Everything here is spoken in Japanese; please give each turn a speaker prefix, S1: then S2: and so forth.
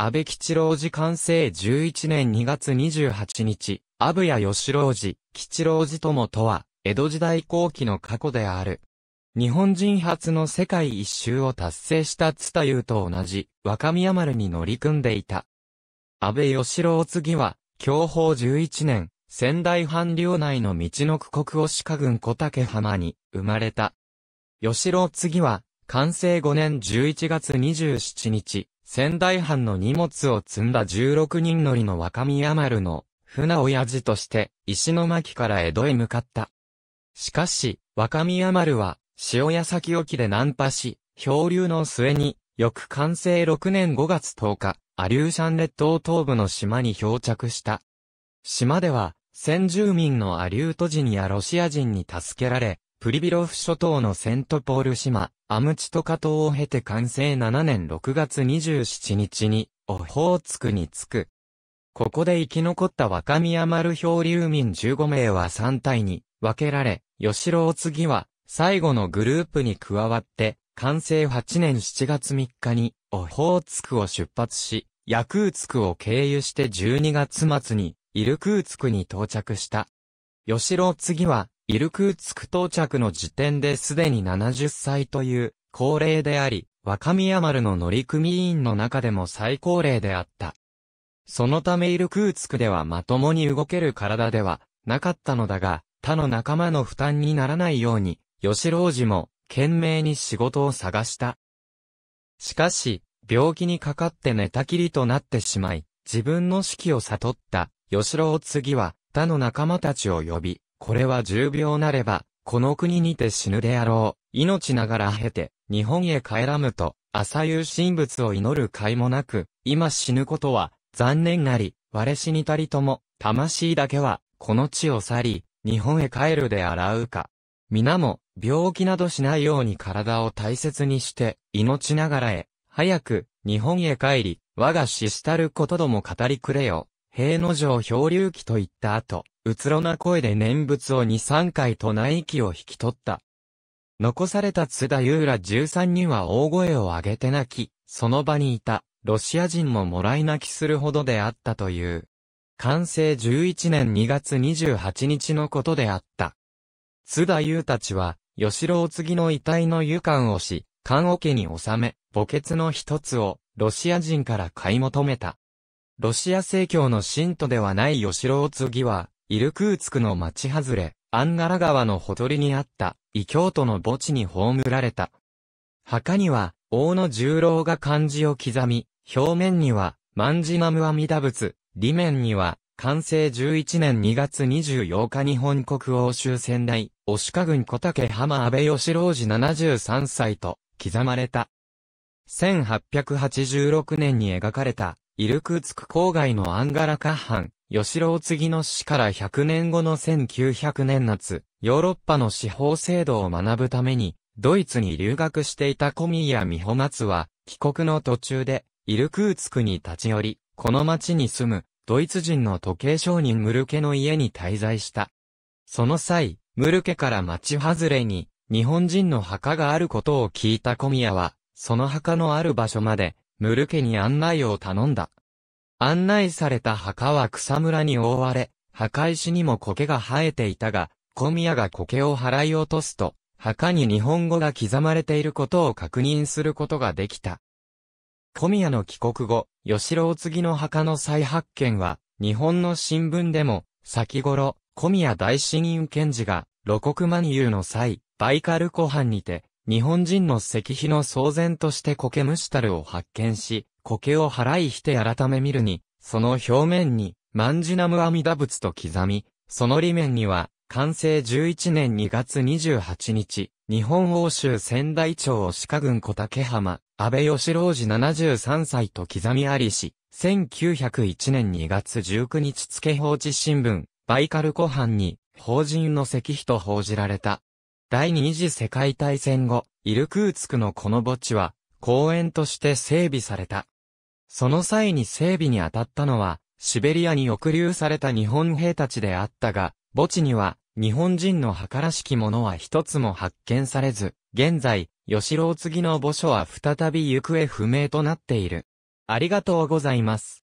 S1: 安倍吉郎寺完成11年2月28日、安部谷吉郎寺、吉郎寺ともとは、江戸時代後期の過去である。日本人初の世界一周を達成した津田優と同じ、若宮丸に乗り組んでいた。安倍義郎次は、享保11年、仙台藩領内の道の区国押鹿郡小竹浜に生まれた。義郎次は、完成5年11月27日、仙台藩の荷物を積んだ16人乗りの若宮丸の船親父として石巻から江戸へ向かった。しかし、若宮丸は塩屋崎沖で難破し、漂流の末に、翌完成6年5月10日、アリューシャン列島東部の島に漂着した。島では、先住民のアリュート人やロシア人に助けられ、プリビロフ諸島のセントポール島、アムチトカ島を経て完成7年6月27日に、オホーツクに着く。ここで生き残った若宮丸漂流民15名は3体に分けられ、吉郎次は最後のグループに加わって、完成8年7月3日にオホーツクを出発し、ヤクーツクを経由して12月末にイルクーツクに到着した。吉郎次はイルクーツク到着の時点ですでに70歳という高齢であり、若宮丸の乗組員の中でも最高齢であった。そのためイルクーツクではまともに動ける体ではなかったのだが、他の仲間の負担にならないように、吉郎氏も懸命に仕事を探した。しかし、病気にかかって寝たきりとなってしまい、自分の指揮を悟った吉郎次は他の仲間たちを呼び、これは重病なれば、この国にて死ぬであろう。命ながら経て、日本へ帰らむと、朝夕神仏を祈る甲斐もなく、今死ぬことは、残念なり、我死にたりとも、魂だけは、この地を去り、日本へ帰るで洗うか。皆も、病気などしないように体を大切にして、命ながらへ、早く、日本へ帰り、我が死したることども語りくれよ。平野城漂流記といった後、うつろな声で念仏を二三回と内息を引き取った。残された津田優ら十三人は大声を上げて泣き、その場にいた、ロシア人ももらい泣きするほどであったという。完成11年2月28日のことであった。津田優たちは、吉郎次の遺体の湯管をし、缶桶に収め、墓穴の一つを、ロシア人から買い求めた。ロシア正教の信徒ではない吉郎次は、イルクーツクの町外れ、アンガラ川のほとりにあった、異教徒の墓地に葬られた。墓には、王の十郎が漢字を刻み、表面には、万字ナムアミダ仏、裏面には、完成11年2月24日日本国欧州仙台、押鹿郡小竹浜安倍義郎寺73歳と、刻まれた。1886年に描かれた、イルクーツク郊外のアンガラ河藩、吉郎次の死から100年後の1900年夏、ヨーロッパの司法制度を学ぶために、ドイツに留学していた小宮美穂松は、帰国の途中で、イルクーツクに立ち寄り、この町に住む、ドイツ人の時計商人ムルケの家に滞在した。その際、ムルケから町外れに、日本人の墓があることを聞いた小宮は、その墓のある場所まで、ムルケに案内を頼んだ。案内された墓は草むらに覆われ、墓石にも苔が生えていたが、小宮が苔を払い落とすと、墓に日本語が刻まれていることを確認することができた。小宮の帰国後、吉郎次の墓の再発見は、日本の新聞でも、先頃、小宮大死人検事が、露国万有の際、バイカル湖畔にて、日本人の石碑の騒然として苔むしたるを発見し、苔を払いして改め見るに、その表面に、万事ナム阿弥陀仏と刻み、その裏面には、完成11年2月28日、日本欧州仙台町鹿郡小竹浜、安倍義郎寺73歳と刻みありし、1901年2月19日付放置新聞、バイカル湖畔に、法人の石碑と報じられた。第二次世界大戦後、イルクーツクのこの墓地は、公園として整備された。その際に整備に当たったのは、シベリアに抑留された日本兵たちであったが、墓地には、日本人の計らしきものは一つも発見されず、現在、吉郎次の墓所は再び行方不明となっている。ありがとうございます。